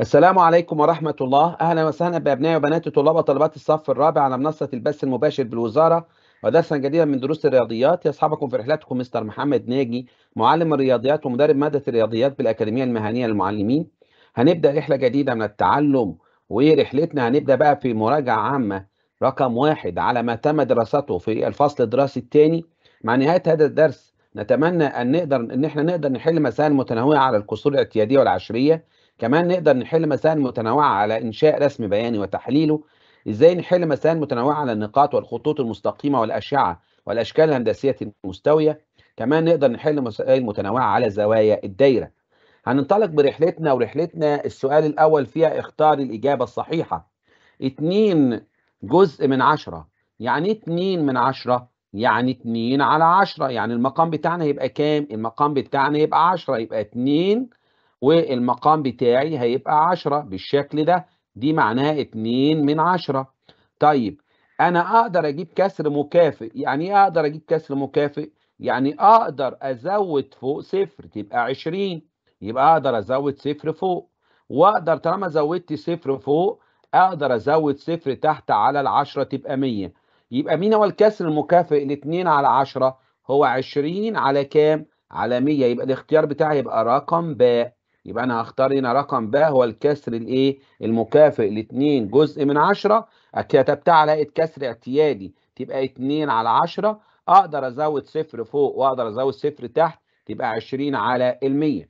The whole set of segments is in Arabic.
السلام عليكم ورحمة الله أهلا وسهلا بأبنائي وبنات طلاب وطالبات الصف الرابع على منصة البث المباشر بالوزارة ودرسا جديدا من دروس الرياضيات يصحبكم في رحلتكم مستر محمد ناجي معلم الرياضيات ومدرب مادة الرياضيات بالأكاديمية المهنية للمعلمين هنبدأ رحلة جديدة من التعلم ورحلتنا هنبدأ بقى في مراجعة عامة رقم واحد على ما تم دراسته في الفصل الدراسي الثاني مع نهاية هذا الدرس نتمنى أن نقدر إن احنا نقدر نحل مسائل متنوعة على الكسور الاعتيادية والعشرية كمان نقدر نحل مسائل متنوعة على إنشاء رسم بياني وتحليله إزاي نحل مسائل متنوعة على النقاط والخطوط المستقيمة والأشعة والأشكال الهندسية المستوية كمان نقدر نحل مسائل متنوعة على زوايا الدايرة هننطلق برحلتنا ورحلتنا السؤال الأول فيها اختار الإجابة الصحيحة اتنين جزء من عشرة يعني اتنين من عشرة يعني اتنين على عشرة يعني المقام بتاعنا يبقى كام؟ المقام بتاعنا يبقى عشرة يبقى اتنين والمقام بتاعي هيبقى 10 بالشكل ده دي معناها 2 من 10 طيب انا اقدر اجيب كسر مكافئ يعني ايه اقدر اجيب كسر مكافئ يعني اقدر ازود فوق صفر تبقى 20 يبقى اقدر ازود صفر فوق واقدر طالما زودت صفر فوق اقدر ازود صفر تحت علي العشرة ال10 تبقى 100 يبقى مين هو الكسر المكافي الاتنين ال2 على 10 هو 20 على كام على 100 يبقى الاختيار بتاعي يبقى رقم باء يبقى انا هختار هنا رقم ب هو الكسر الايه المكافئ ل 2 جزء من 10 كتبتها لقيت كسر اعتيادي تبقى 2 على 10 اقدر ازود صفر فوق واقدر ازود صفر تحت تبقى 20 على المية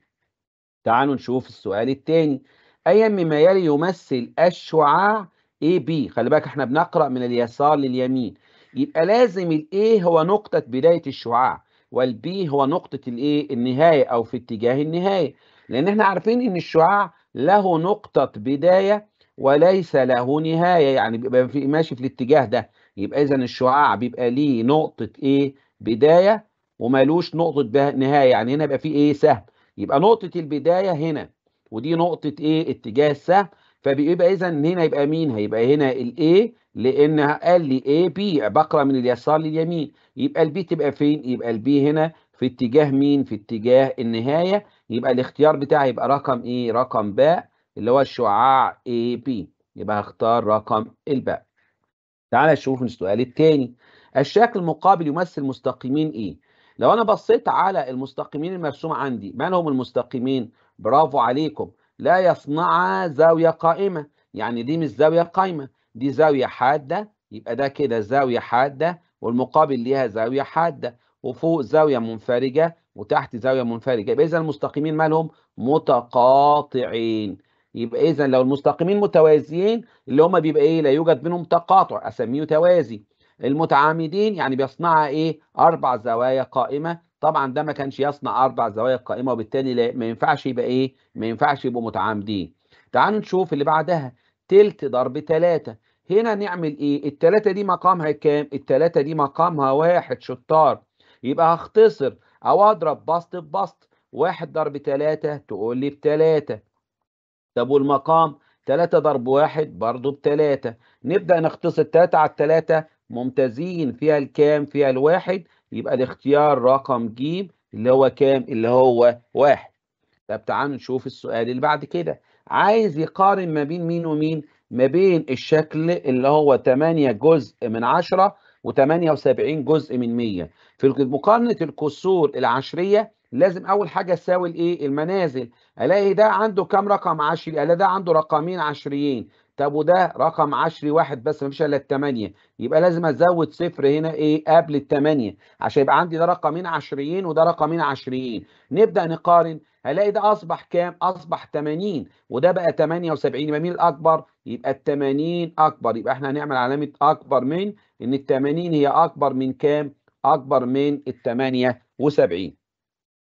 تعالوا نشوف السؤال الثاني ايا مما يلي يمثل الشعاع اي بي خلي بالك احنا بنقرا من اليسار لليمين يبقى لازم الاي هو نقطه بدايه الشعاع والبي هو نقطه الايه النهايه او في اتجاه النهايه لأن احنا عارفين إن الشعاع له نقطة بداية وليس له نهاية يعني بيبقى في ماشي في الاتجاه ده يبقى إذا الشعاع بيبقى ليه نقطة إيه بداية ومالوش نقطة نهاية يعني هنا يبقى في إيه سهم يبقى نقطة البداية هنا ودي نقطة إيه اتجاه السهم فبيبقى إذا هنا يبقى مين هيبقى هنا الاي لان قال لي اي بي بقرا من اليسار لليمين يبقى البي تبقى فين يبقى البي هنا في اتجاه مين في اتجاه النهاية يبقى الاختيار بتاعي يبقى رقم ايه رقم باء اللي هو الشعاع اي بي يبقى هختار رقم الباء تعال نشوف السؤال الثاني الشكل المقابل يمثل مستقيمين ايه لو انا بصيت على المستقيمين المرسوم عندي من هم المستقيمين برافو عليكم لا يصنع زاوية قائمة يعني دي مش زاوية قائمة دي زاوية حادة يبقى ده كده زاوية حادة والمقابل ليها زاوية حادة وفوق زاوية منفرجة وتحت زاوية منفرجة يبقى إذا المستقيمين مالهم متقاطعين يبقى إذا لو المستقيمين متوازيين اللي هما بيبقى إيه لا يوجد بينهم تقاطع أسميه توازي المتعامدين يعني بيصنع إيه أربع زوايا قائمة طبعا ده ما كانش يصنع أربع زوايا قائمة وبالتالي لا ما ينفعش يبقى إيه ما ينفعش يبقوا متعامدين تعالوا نشوف اللي بعدها تلت ضرب تلاتة هنا نعمل ايه؟ التلاتة دي مقامها كام؟ التلاتة دي مقامها واحد شطار يبقى هختصر او اضرب بسط ببسط واحد ضرب تلاتة تقول لي بتلاتة طب والمقام تلاتة ضرب واحد برضو بتلاتة نبدأ نختصر تلاتة على التلاتة ممتازين فيها الكام فيها الواحد يبقى الاختيار رقم ج اللي هو كام اللي هو واحد طب تعالوا نشوف السؤال اللي بعد كده عايز يقارن ما بين مين ومين ما بين الشكل اللي هو 8 جزء من 10 و78 جزء من 100 في مقارنه الكسور العشريه لازم اول حاجه اساوي الايه المنازل الاقي ده عنده كام رقم عشري الاقي ده عنده رقمين عشريين طب وده رقم عشري واحد بس مفيش الا الثمانيه يبقى لازم ازود صفر هنا ايه قبل الثمانيه عشان يبقى عندي ده رقمين عشريين وده رقمين عشريين نبدا نقارن هلاقي ده اصبح كام اصبح 80 وده بقى 78 يبقى مين الاكبر يبقى ال 80 اكبر يبقى احنا هنعمل علامه اكبر من ان ال 80 هي اكبر من كام؟ اكبر من ال 78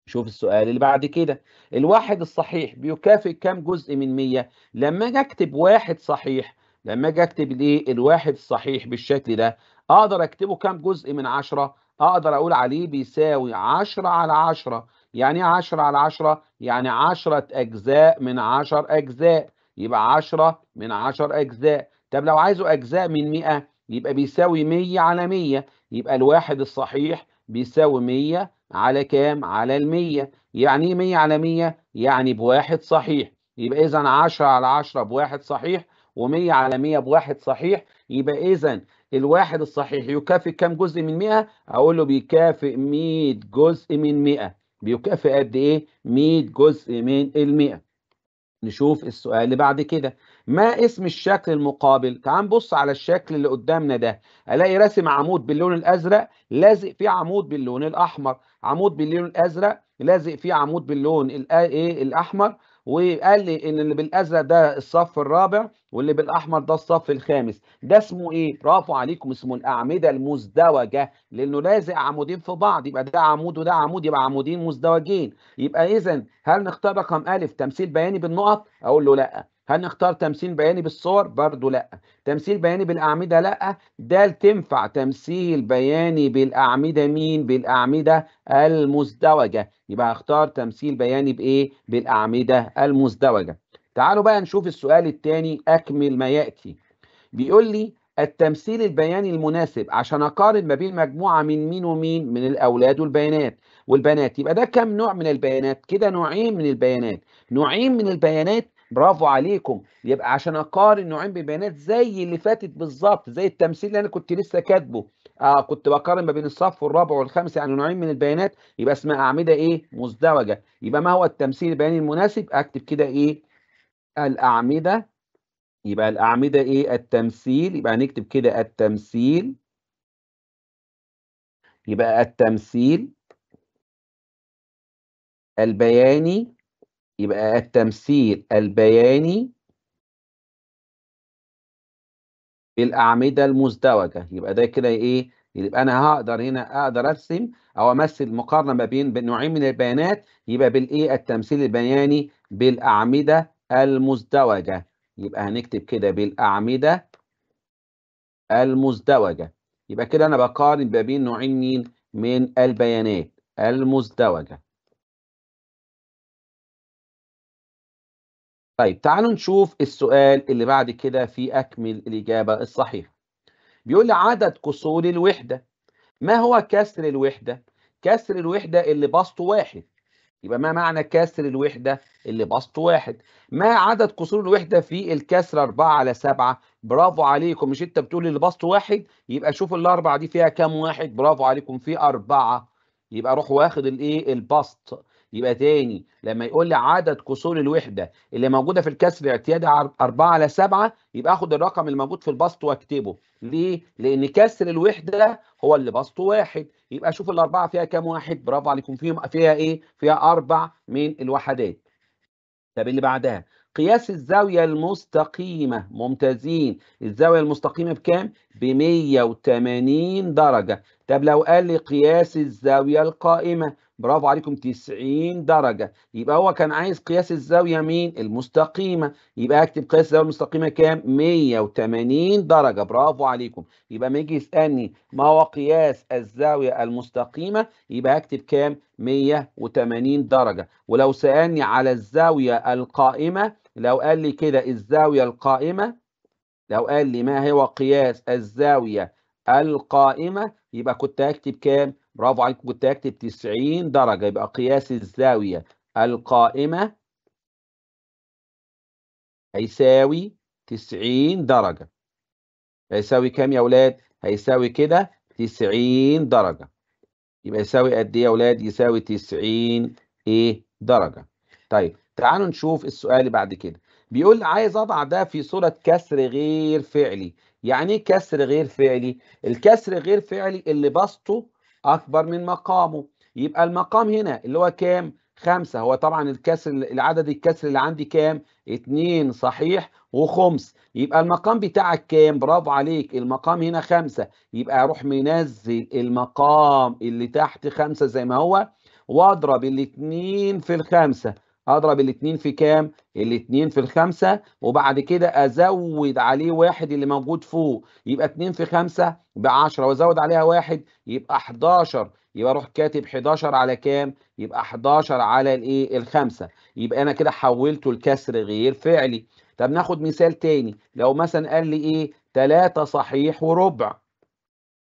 شوف السؤال اللي بعد كده الواحد الصحيح بيكافئ كام جزء من 100 لما اجي اكتب واحد صحيح لما اجي اكتب الايه الواحد الصحيح بالشكل ده اقدر اكتبه كام جزء من 10 اقدر اقول عليه بيساوي 10 على 10 يعني ايه 10 على 10 يعني 10 اجزاء من 10 اجزاء يبقى 10 من 10 اجزاء طب لو عايزه اجزاء من 100 يبقى بيساوي 100 على 100 يبقى الواحد الصحيح بيساوي 100 على كام؟ على ال 100 يعني ايه 100 على 100 يعني بواحد صحيح يبقى اذا 10 على 10 بواحد صحيح و100 على 100 بواحد صحيح يبقى اذا الواحد الصحيح يكافئ كام جزء من 100 اقول له بيكافئ 100 جزء من 100 بيكافئ قد ايه 100 جزء من ال 100 نشوف السؤال اللي بعد كده ما اسم الشكل المقابل تعال نبص على الشكل اللي قدامنا ده الاقي راسم عمود باللون الازرق لازق فيه عمود باللون الاحمر عمود باللون الازرق لازق فيه عمود باللون الايه الاحمر وقال لي ان اللي بالازرق ده الصف الرابع واللي بالاحمر ده الصف الخامس ده اسمه ايه برافو عليكم اسمه الاعمده المزدوجه لانه لازق عمودين في بعض يبقى ده عمود وده عمود يبقى عمودين مزدوجين يبقى اذا هل نختار رقم الف تمثيل بياني بالنقط اقول له لا هنختار تمثيل بياني بالصور برضو لا تمثيل بياني بالاعمده لا ده تنفع تمثيل بياني بالاعمده مين بالاعمده المزدوجه يبقى هختار تمثيل بياني بايه بالاعمده المزدوجه تعالوا بقى نشوف السؤال الثاني اكمل ما ياتي بيقول لي التمثيل البياني المناسب عشان اقارن ما بين مجموعه من مين ومين من الاولاد والبيانات والبنات يبقى ده كم نوع من البيانات كده نوعين من البيانات نوعين من البيانات برافو عليكم يبقى عشان اقارن نوعين بيانات زي اللي فاتت بالظبط زي التمثيل اللي انا كنت لسه كاتبه آه كنت بقارن ما بين الصف والرابع والخامس يعني نوعين من البيانات يبقى اسمها اعمده ايه مزدوجه يبقى ما هو التمثيل البياني المناسب اكتب كده ايه الاعمده يبقى الاعمده ايه التمثيل يبقى هنكتب كده التمثيل يبقى التمثيل البياني يبقى التمثيل البياني بالأعمدة المزدوجة يبقى ده كده إيه يبقى أنا هقدر هنا أقدر أرسم أو أمثل مقارنة ما بين نوعين من البيانات يبقى بالإيه التمثيل البياني بالأعمدة المزدوجة يبقى هنكتب كده بالأعمدة المزدوجة يبقى كده أنا بقارن ما بين نوعين مين من البيانات المزدوجة طيب تعالوا نشوف السؤال اللي بعد كده في أكمل الإجابة الصحيحة بيقول لي عدد كسور الوحدة ما هو كسر الوحدة؟ كسر الوحدة اللي بسطه واحد يبقى ما معنى كسر الوحدة اللي بسطه واحد؟ ما عدد كسور الوحدة في الكسر 4 على 7 برافو عليكم مش انت بتقول اللي بسطه واحد يبقى شوف الأربعة دي فيها كام واحد برافو عليكم في أربعة يبقى روح واخد الايه البسط يبقى تاني لما يقول لي عدد كسور الوحده اللي موجوده في الكسر اعتيادي 4 على 7 يبقى اخد الرقم الموجود في البسط واكتبه ليه؟ لان كسر الوحده هو اللي بسطه واحد يبقى شوف الاربعه فيها كام واحد برافو عليكم فيهم فيها ايه؟ فيها اربع من الوحدات. طب اللي بعدها قياس الزاوية المستقيمة ممتازين الزاوية المستقيمة بكام؟ ب 180 درجة طب لو قال لي قياس الزاوية القائمة برافو عليكم 90 درجة يبقى هو كان عايز قياس الزاوية مين المستقيمة يبقى اكتب قياس الزاوية المستقيمة كام 180 درجة برافو عليكم يبقى ما يجي يسألني ما هو قياس الزاوية المستقيمة يبقى اكتب كام 180 درجة ولو سألني على الزاوية القائمة لو قال لي كده الزاوية القائمة لو قال لي ما هو قياس الزاوية القائمة يبقى كنت هكتب كام برافو عليكم كنت هكتب 90 درجة يبقى قياس الزاوية القائمة هيساوي 90 درجة هيساوي كام يا ولاد؟ هيساوي كده 90 درجة يبقى يساوي قد ايه يا ولاد؟ يساوي 90 ايه درجة طيب تعالوا نشوف السؤال اللي بعد كده بيقول عايز اضع ده في صورة كسر غير فعلي يعني ايه كسر غير فعلي؟ الكسر غير فعلي اللي بسطه أكبر من مقامه يبقى المقام هنا اللي هو كام؟ خمسة هو طبعا الكسر العدد الكسر اللي عندي كام؟ اتنين صحيح وخمس يبقى المقام بتاعك كام؟ برافو عليك المقام هنا خمسة يبقى أروح منزل المقام اللي تحت خمسة زي ما هو وأضرب الاتنين في الخمسة اضرب الاثنين في كام؟ الاثنين في الخمسة وبعد كده ازود عليه واحد اللي موجود فوق يبقى اثنين في خمسة 10 وازود عليها واحد يبقى 11 يبقى اروح كاتب 11 على كام؟ يبقى 11 على الايه؟ الخمسة يبقى انا كده حولته لكسر غير فعلي. طب ناخد مثال تاني لو مثلا قال لي ايه؟ 3 صحيح وربع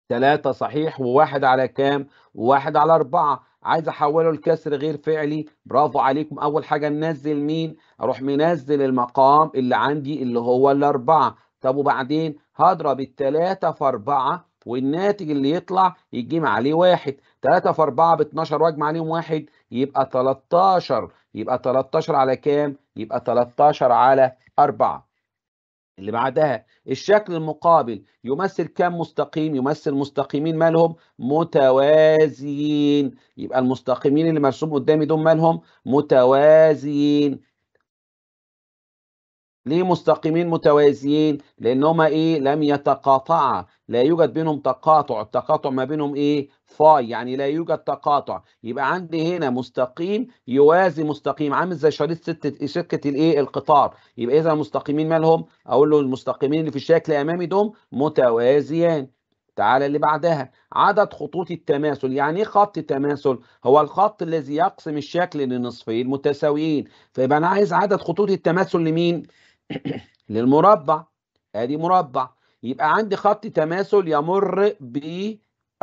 3 صحيح وواحد على كام؟ وواحد على أربعة عايز احوله لكسر غير فعلي برافو عليكم اول حاجه ننزل مين اروح منزل المقام اللي عندي اللي هو الاربعه طب وبعدين هضرب التلاته في اربعه والناتج اللي يطلع يتجمع عليه واحد 3 في 4 ب 12 واجمع عليهم واحد يبقى 13 يبقى 13 على كام؟ يبقى 13 على 4 اللي بعدها الشكل المقابل يمثل كم مستقيم يمثل مستقيمين مالهم متوازيين يبقى المستقيمين اللي مرسوم قدامي دول مالهم متوازيين ليه مستقيمين متوازيين لان هما ايه لم يتقاطعا لا يوجد بينهم تقاطع التقاطع ما بينهم ايه فاي يعني لا يوجد تقاطع يبقى عندي هنا مستقيم يوازي مستقيم عامل زي شريط سكه سكه الايه القطار يبقى اذا المستقيمين مالهم اقول له المستقيمين اللي في الشكل امامي دول متوازيان تعالى اللي بعدها عدد خطوط التماثل يعني ايه خط تماثل هو الخط الذي يقسم الشكل لنصفين متساويين فيبقى انا عايز عدد خطوط التماثل لمين للمربع ادي مربع يبقى عندي خط تماثل يمر ب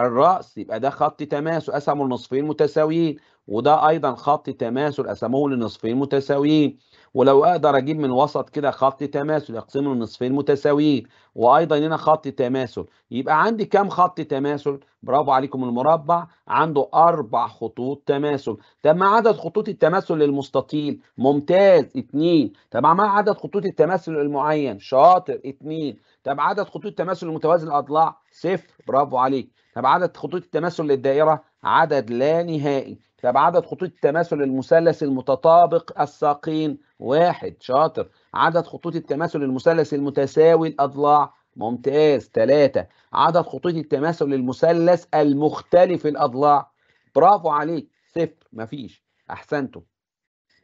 الرأس يبقى ده خط تماس قسمه لنصفين متساويين وده أيضا خط تماس قسموه لنصفين متساويين ولو أقدر أجيب من وسط كده خط تماس أقسمه لنصفين متساويين وأيضا هنا خط تماثل يبقى عندي كام خط تماثل؟ برافو عليكم المربع عنده أربع خطوط تماثل طب ما عدد خطوط التماثل للمستطيل ممتاز اتنين طب ما عدد خطوط التماثل المعين شاطر اتنين طب عدد خطوط التماثل المتوازي الأضلاع صفر برافو عليك طب عدد خطوط التماثل للدائرة عدد لا نهائي طب عدد خطوط التماثل للمثلث المتطابق الساقين واحد شاطر عدد خطوط التماثل للمثلث المتساوي الأضلاع ممتاز ثلاثة عدد خطوط التماثل للمثلث المختلف الأضلاع برافو عليك صفر مفيش أحسنتم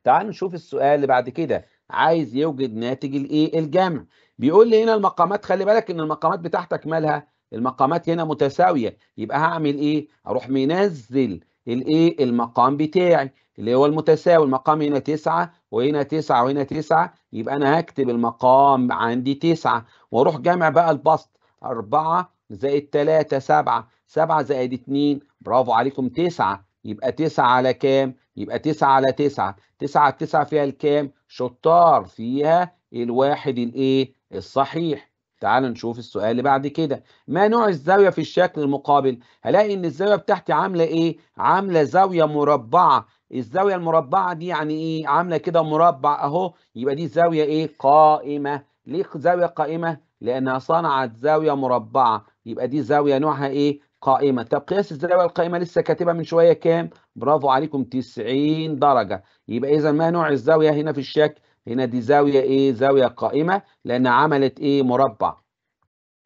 تعال نشوف السؤال اللي بعد كده عايز يوجد ناتج الايه الجمع بيقول لي هنا المقامات خلي بالك ان المقامات بتاعتك مالها المقامات هنا متساويه يبقى هعمل ايه اروح منزل الايه المقام بتاعي اللي هو المتساوي المقام هنا 9 وهنا 9 وهنا 9 يبقى انا هكتب المقام عندي 9 واروح جامع بقى البسط 4 زائد 3 7 7 زائد 2 برافو عليكم 9 يبقى 9 على كام يبقى 9 على 9 9 على 9 فيها الكام شطار فيها الواحد الايه الصحيح تعال نشوف السؤال اللي بعد كده ما نوع الزاوية في الشكل المقابل هلاقي ان الزاوية بتاعتي عاملة ايه عاملة زاوية مربعة الزاوية المربعة دي يعني ايه عاملة كده مربع اهو يبقى دي زاوية ايه قائمة ليه زاوية قائمة لانها صنعت زاوية مربعة يبقى دي زاوية نوعها ايه قائمة طب قياس الزاوية القائمة لسه كاتبها من شوية كام برافو عليكم 90 درجة يبقى اذا ما نوع الزاوية هنا في الشكل هنا دي زاوية ايه زاوية قائمة لان عملت ايه مربع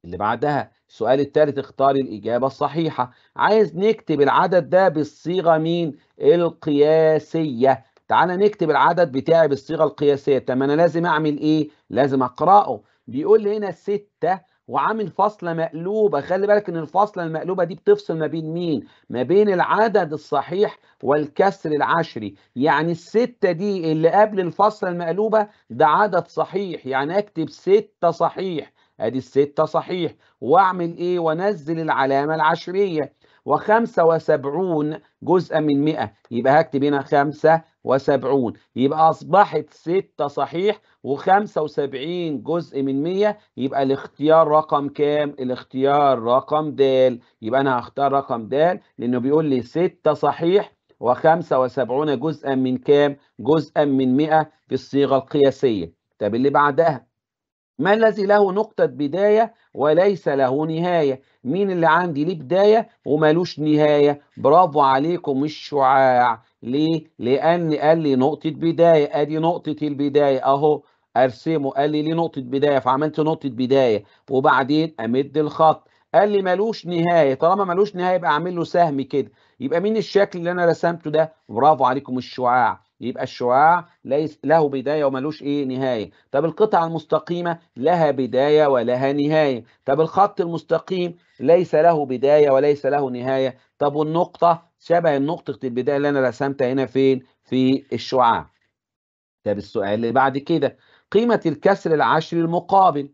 اللي بعدها السؤال الثالث اختار الإجابة الصحيحة عايز نكتب العدد ده بالصيغة مين القياسية تعالى نكتب العدد بتاعي بالصيغة القياسية طب انا لازم اعمل ايه لازم اقرأه بيقول لي هنا ستة وعامل فاصله مقلوبه خلي بالك ان الفاصله المقلوبه دي بتفصل ما بين مين ما بين العدد الصحيح والكسر العشري يعني الستة دي اللي قبل الفاصله المقلوبه ده عدد صحيح يعني اكتب ستة صحيح ادي الستة صحيح واعمل ايه وانزل العلامه العشريه وخمسة وسبعون جزء من مئة يبقى هكتب هنا خمسة وسبعون يبقى أصبحت ستة صحيح وخمسة وسبعين جزء من مية يبقى الاختيار رقم كام؟ الاختيار رقم د يبقى أنا هختار رقم د لأنه بيقول لي ستة صحيح وخمسة وسبعون جزءا من كام؟ جزءا من مئة بالصيغة القياسية طب اللي بعدها ما الذي له نقطة بداية وليس له نهاية مين اللي عندي ليه بداية ومالوش نهاية برافو عليكم الشعاع ليه؟ لأن قال لي نقطة بداية أدي نقطة البداية أهو أرسمه قال لي ليه نقطة بداية فعملت نقطة بداية وبعدين أمد الخط قال لي ملوش نهاية طالما ملوش نهاية يبقى أعمل له سهم كده يبقى مين الشكل اللي أنا رسمته ده؟ برافو عليكم الشعاع يبقى الشعاع ليس له بداية وملوش ايه نهاية طب القطعة المستقيمة لها بداية ولها نهاية طب الخط المستقيم ليس له بداية وليس له نهاية طب والنقطة شبه النقطة البداية اللي أنا رسمتها هنا فين؟ في الشعاع. طب السؤال اللي بعد كده قيمة الكسر العشري المقابل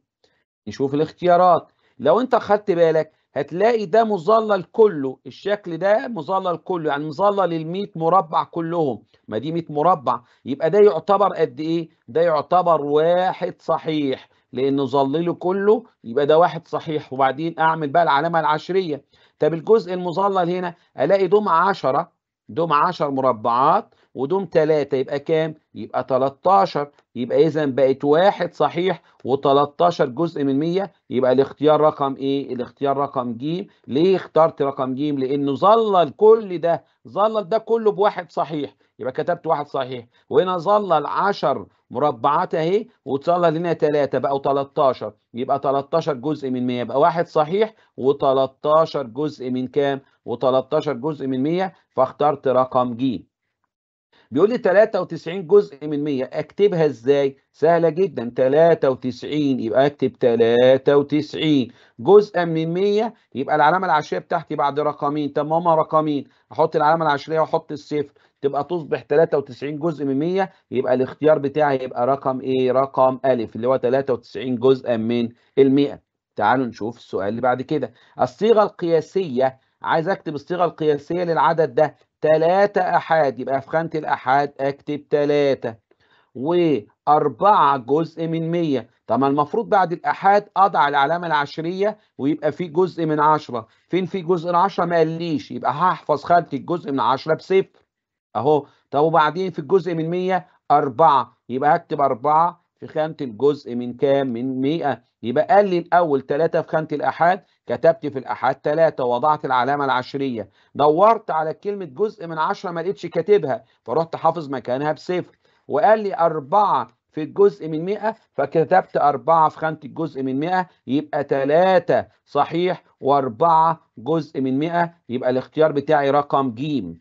نشوف الاختيارات لو أنت خدت بالك هتلاقي ده مظلل كله الشكل ده مظلل كله يعني مظلل ال 100 مربع كلهم ما دي 100 مربع يبقى ده يعتبر قد ايه ده يعتبر واحد صحيح لانه ظلله كله يبقى ده واحد صحيح وبعدين اعمل بقى العلامه العشريه طب الجزء المظلل هنا الاقي دوم 10 دوم 10 مربعات ودوم 3 يبقى كام يبقى 13 يبقى اذا بقت واحد صحيح و13 جزء من 100 يبقى الاختيار رقم ايه الاختيار رقم ج ليه اخترت رقم ج لانه ظلل كل ده ظلل ده كله بواحد صحيح يبقى كتبت واحد صحيح وهنا ظل العشر مربعات اهي واتظل لنا ثلاثة بقوا 13 يبقى 13 جزء من 100 يبقى واحد صحيح و13 جزء من كام و13 جزء من 100 فاخترت رقم جيم بيقول لي 93 جزء من 100 اكتبها ازاي؟ سهله جدا 93 يبقى اكتب 93 جزءا من 100 يبقى العلامه العشريه بتاعتي بعد رقمين طب هما رقمين احط العلامه العشريه واحط الصفر تبقى تصبح 93 جزء من 100 يبقى الاختيار بتاعي يبقى رقم ايه؟ رقم ا اللي هو 93 جزءا من ال 100 تعالوا نشوف السؤال اللي بعد كده الصيغه القياسيه عايز اكتب الصيغه القياسيه للعدد ده 3 احاد يبقى في خانه الاحاد اكتب 3 و4 جزء من 100 طب ما المفروض بعد الاحاد اضع العلامه العشريه ويبقى في جزء من 10 فين في جزء من 10 ما قاليش يبقى هحفظ خانه الجزء من 10 بصفر اهو طب وبعدين في الجزء من 100 4 يبقى هكتب 4 في خانه الجزء من كام من 100 يبقى قال لي الاول 3 في خانه الاحاد كتبت في الأحاد ثلاثة وضعت العلامة العشرية دورت على كلمة جزء من عشرة ما لقيتش كاتبها فرحت حافظ مكانها بصفر وقال لي أربعة في الجزء من 100 فكتبت أربعة في خانة الجزء من 100 يبقى ثلاثة صحيح وأربعة جزء من 100 يبقى الاختيار بتاعي رقم جيم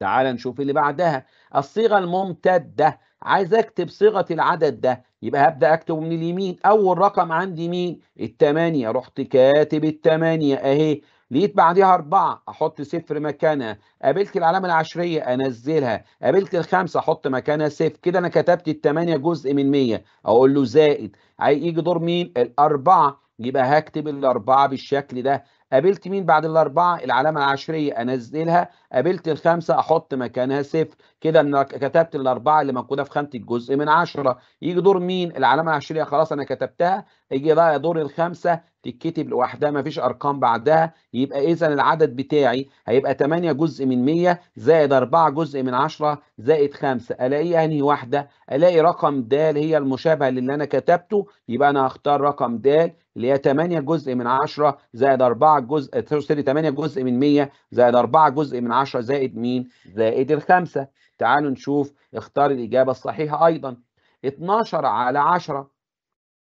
تعال نشوف اللي بعدها الصيغة الممتدة عايز اكتب صيغه العدد ده يبقى هبدا اكتبه من اليمين اول رقم عندي مين الثمانية رحت كاتب الثمانية اهي لقيت بعديها أربعة أحط صفر مكانها، قابلت العلامة العشرية أنزلها، قابلت الخمسة أحط مكانها صفر، كده أنا كتبت الثمانيه جزء من 100 أقول له زائد، هيجي دور مين؟ الأربعة، يبقى هكتب الأربعة بالشكل ده، قابلت مين بعد الأربعة؟ العلامة العشرية أنزلها قابلت الخمسه احط مكانها صفر كده انا كتبت الاربعه اللي موجوده في خانه الجزء من عشرة يجي دور مين العلامه العشريه خلاص انا كتبتها يجي بقى دور الخمسه تتكتب لوحدها مفيش ارقام بعدها يبقى اذا العدد بتاعي هيبقى 8 جزء من 100 زائد 4 جزء من 10 زائد 5 الاقي انهي واحده الاقي رقم د هي المشابهه للي انا كتبته يبقى انا هختار رقم د اللي هي 8 جزء من 10 زائد 4 جزء سوري 8 جزء من 100 زائد 4 جزء من 10 زائد مين؟ زائد الخمسة تعالوا نشوف اختار الإجابة الصحيحة أيضا 12 على 10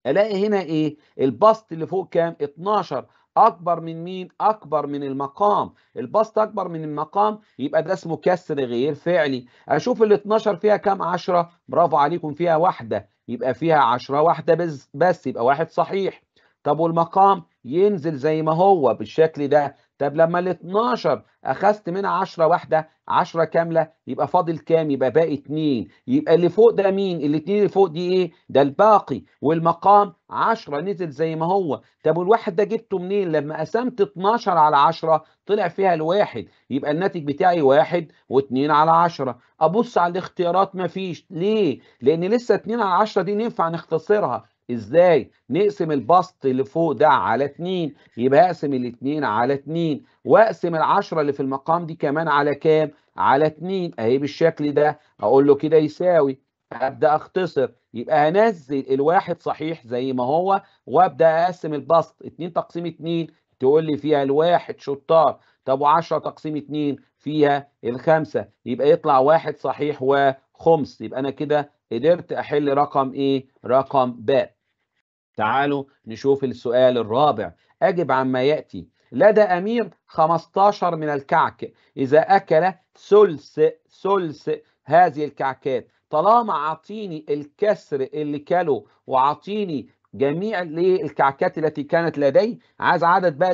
ألاقي هنا إيه؟ البسط اللي فوق كام؟ 12 أكبر من مين؟ أكبر من المقام البسط أكبر من المقام يبقى ده اسمه كسر غير فعلي أشوف ال 12 فيها كام 10 برافو عليكم فيها واحدة يبقى فيها 10 واحدة بس, بس يبقى واحد صحيح طب والمقام ينزل زي ما هو بالشكل ده طب لما ال 12 اخذت منها 10 واحده 10 كامله يبقى فاضل كام يبقى باقي 2 يبقى اللي فوق ده مين الاثنين اللي فوق دي ايه ده الباقي والمقام 10 نزل زي ما هو طب والواحد ده جبته منين لما قسمت 12 على 10 طلع فيها الواحد يبقى الناتج بتاعي واحد و2 على 10 ابص على الاختيارات مفيش ليه لان لسه 2 على 10 دي ينفع نختصرها ازاي نقسم البسط اللي فوق ده على 2 يبقى اقسم الاثنين على 2 واقسم العشرة اللي في المقام دي كمان على كام على 2 اهي بالشكل ده اقول له كده يساوي ابدا اختصر يبقى هنزل الواحد صحيح زي ما هو وابدا اقسم البسط 2 تقسيم 2 تقول لي فيها الواحد شطار طب و10 تقسيم 2 فيها الخمسة يبقى يطلع واحد صحيح وخمس يبقى انا كده قدرت احل رقم ايه رقم ب تعالوا نشوف السؤال الرابع أجب عما يأتي لدى أمير 15 من الكعك إذا أكل ثلث ثلث هذه الكعكات طالما عطيني الكسر اللي كله وعطيني جميع الكعكات التي كانت لدي عايز عدد بقى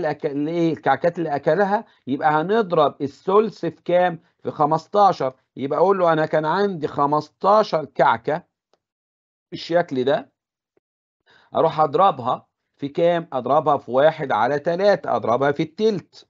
الكعكات اللي اكلها يبقى هنضرب الثلث في كام في 15 يبقى اقول له انا كان عندي 15 كعكه بالشكل ده اروح اضربها في كام اضربها في واحد على تلاتة اضربها في التلت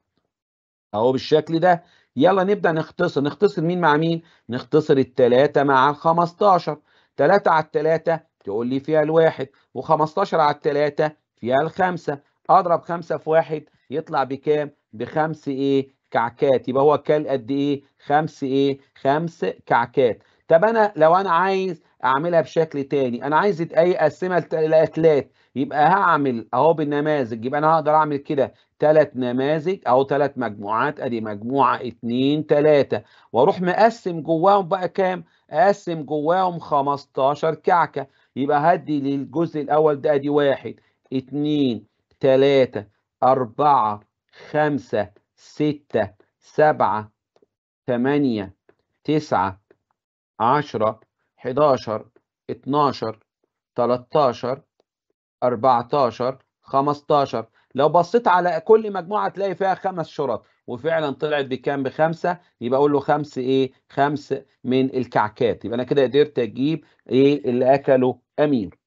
اهو بالشكل ده يلا نبدأ نختصر نختصر مين مع مين نختصر التلاتة مع الخمستاشر تلاتة على التلاتة تقول لي فيها الواحد وخمستاشر على التلاتة فيها الخمسة اضرب خمسة في واحد يطلع بكام بخمس ايه كعكات يبقى هو كال قد ايه خمس ايه خمس كعكات طب انا لو انا عايز اعملها بشكل تاني انا عايز اقسمها لثلاث يبقى هعمل اهو بالنماذج يبقى انا هقدر اعمل كده ثلاث نماذج او ثلاث مجموعات ادي مجموعه اثنين ثلاثه واروح مقسم جواهم بقى كام؟ اقسم جواهم 15 كعكه يبقى هدي للجزء الاول ده ادي واحد اثنين ثلاثه اربعه خمسه سته سبعه ثمانيه تسعه عشرة حداشر اتناشر تلاتاشر اربعتاشر خمستاشر لو بصيت على كل مجموعة تلاقي فيها خمس شرط وفعلا طلعت بكام بخمسة يبقى أقول له خمس إيه خمس من الكعكات يبقى أنا كده قدرت أجيب إيه اللي أكله أمير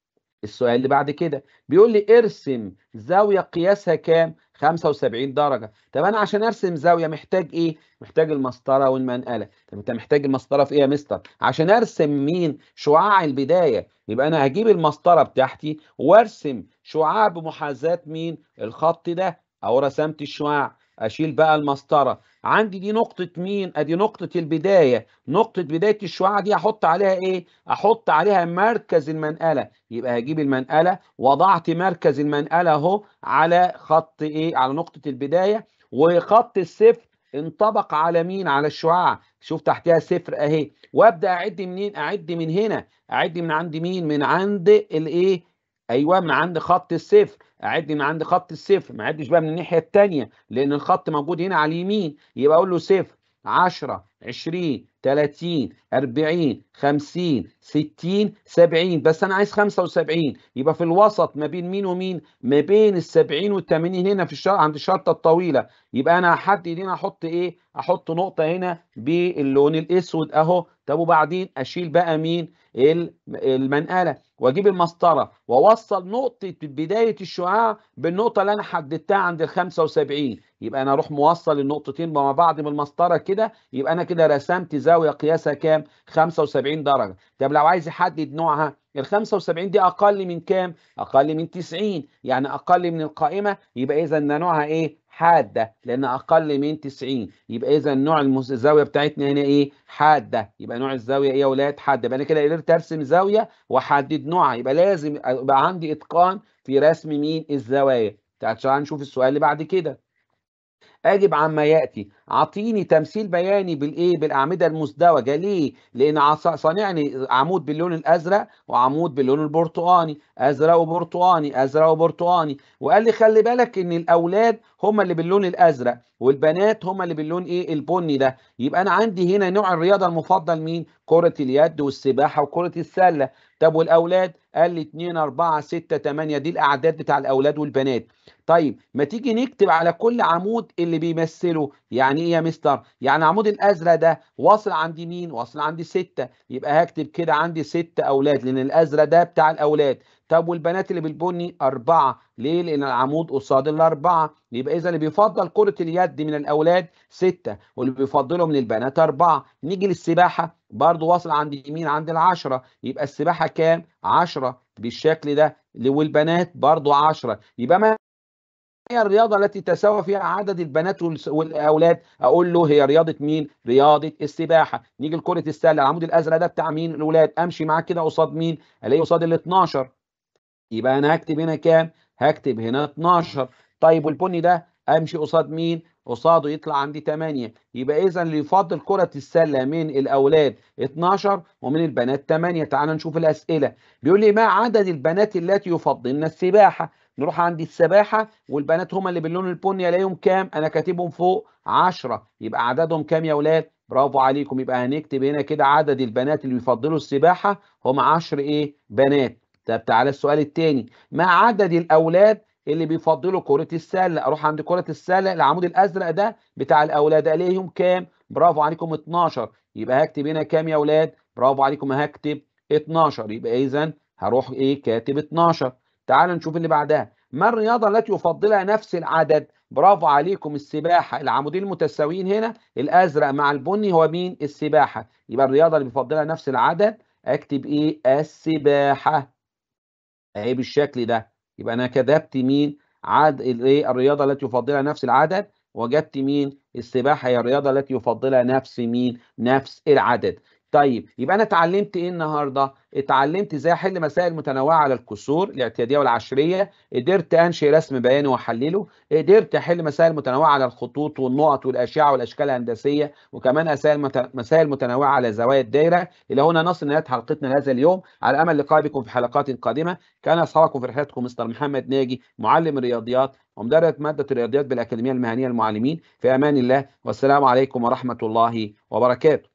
السؤال اللي بعد كده بيقول لي ارسم زاوية قياسها كام 75 درجة طب انا عشان ارسم زاوية محتاج ايه محتاج المسطرة والمنقلة طب انت محتاج المسطرة في ايه يا مستر عشان ارسم مين شعاع البداية يبقى انا هجيب المسطرة بتاعتي وارسم شعاع بمحاذاة مين الخط ده او رسمت الشعاع اشيل بقى المسطره عندي دي نقطه مين ادي نقطه البدايه نقطه بدايه الشعاع دي احط عليها ايه احط عليها مركز المنقله يبقى هجيب المنقله وضعت مركز المنقله اهو على خط ايه على نقطه البدايه وخط الصفر انطبق على مين على الشعاع شوف تحتها صفر اهي وابدا اعد منين اعد من هنا اعد من عند مين من عند الايه ايوه من عند خط الصفر اعد من عند خط الصفر ما اعدش بقى من الناحيه الثانيه لان الخط موجود هنا على اليمين يبقى اقول له صفر 10 20 30 40 50 60 70 بس انا عايز 75 يبقى في الوسط ما بين مين ومين ما بين ال 70 وال 80 هنا في الشرط عند الشرطه الطويله يبقى انا هحدد هنا احط ايه احط نقطه هنا باللون الاسود اهو طب وبعدين اشيل بقى مين المنقله واجيب المسطره واوصل نقطه بدايه الشعاع بالنقطه اللي انا حددتها عند ال 75 يبقى انا اروح موصل النقطتين مع بعض بالمسطره كده يبقى انا كده رسمت زاويه قياسها كام 75 درجه طب لو عايز احدد نوعها ال 75 دي اقل من كام اقل من 90 يعني اقل من القائمه يبقى اذا نوعها ايه حاده لان اقل من 90 يبقى اذا نوع المس... الزاويه بتاعتنا هنا ايه حاده يبقى نوع الزاويه ايه يا ولاد حاده يبقى انا كده قدرت ارسم زاويه واحدد نوعها يبقى لازم يبقى عندي اتقان في رسم مين الزوايا تعال نشوف السؤال اللي بعد كده اجب عما ياتي اعطيني تمثيل بياني بالايه بالاعمده المزدوجه ليه لان صانعني عمود باللون الازرق وعمود باللون البرتقاني ازرق وبرتقاني ازرق وبرتقاني وقال لي خلي بالك ان الاولاد هم اللي باللون الازرق والبنات هم اللي باللون ايه البني ده يبقى انا عندي هنا نوع الرياضه المفضل مين كره اليد والسباحه وكره السله طب والاولاد قال لي 2 4 6 8 دي الاعداد بتاع الاولاد والبنات طيب ما تيجي نكتب على كل عمود اللي بيمثله يعني ايه يا مستر يعني عمود الازرق ده واصل عند مين واصل عند ستة يبقى هكتب كده عندي ست اولاد لان الازرق ده بتاع الاولاد طب والبنات اللي بالبني أربعة ليه؟ لأن العمود قصاد الأربعة يبقى إذا اللي بيفضل كرة اليد من الأولاد ستة واللي بيفضلهم البنات أربعة نيجي للسباحة برضه واصل عند يمين عند العشرة يبقى السباحة كام؟ عشرة بالشكل ده والبنات برضه عشرة يبقى ما هي الرياضه التي تساوى فيها عدد البنات والاولاد اقول له هي رياضه مين رياضه السباحه نيجي لكره السله العمود الازرق ده بتاع مين الاولاد امشي معاه كده قصاد مين الاقي قصاد ال 12 يبقى انا هكتب هنا كام هكتب هنا 12 طيب والبني ده امشي قصاد مين قصاده يطلع عندي 8 يبقى اذا اللي يفضل كره السله من الاولاد 12 ومن البنات 8 تعال نشوف الاسئله بيقول لي ما عدد البنات التي يفضلن السباحه نروح عند السباحه والبنات هما اللي باللون البني الاقيهم كام انا كاتبهم فوق 10 يبقى عددهم كام يا اولاد برافو عليكم يبقى هنكتب هنا كده عدد البنات اللي بيفضلوا السباحه هم 10 ايه بنات طب تعالى السؤال الثاني ما عدد الاولاد اللي بيفضلوا كرة السلة اروح عند كرة السلة العمود الازرق ده بتاع الاولاد الاقيهم كام برافو عليكم 12 يبقى هكتب هنا كام يا اولاد برافو عليكم هكتب 12 يبقى اذا هروح ايه كاتب 12 تعال نشوف اللي بعدها ما الرياضة التي يفضلها نفس العدد برافو عليكم السباحة العمودين المتساويين هنا الأزرق مع البني هو مين السباحة يبقى الرياضة اللي بيفضلها نفس العدد أكتب إيه السباحة أهي بالشكل ده يبقى أنا كتبت مين عد إيه الرياضة التي يفضلها نفس العدد وجدت مين السباحة هي الرياضة التي يفضلها نفس مين نفس العدد طيب يبقى انا اتعلمت ايه النهارده؟ اتعلمت ازاي احل مسائل متنوعه على الكسور الاعتياديه والعشريه، قدرت انشئ رسم بياني واحلله، قدرت احل مسائل متنوعه على الخطوط والنقط والاشعه والاشكال الهندسيه، وكمان مسائل متنوعه على زوايا الدايره، الى هنا نصل نهايه حلقتنا لهذا اليوم، على امل لقاء بكم في حلقات قادمه، كان اصحابكم في رحلتكم مستر محمد ناجي معلم الرياضيات ومدرس ماده الرياضيات بالاكاديميه المهنيه للمعلمين، في امان الله والسلام عليكم ورحمه الله وبركاته.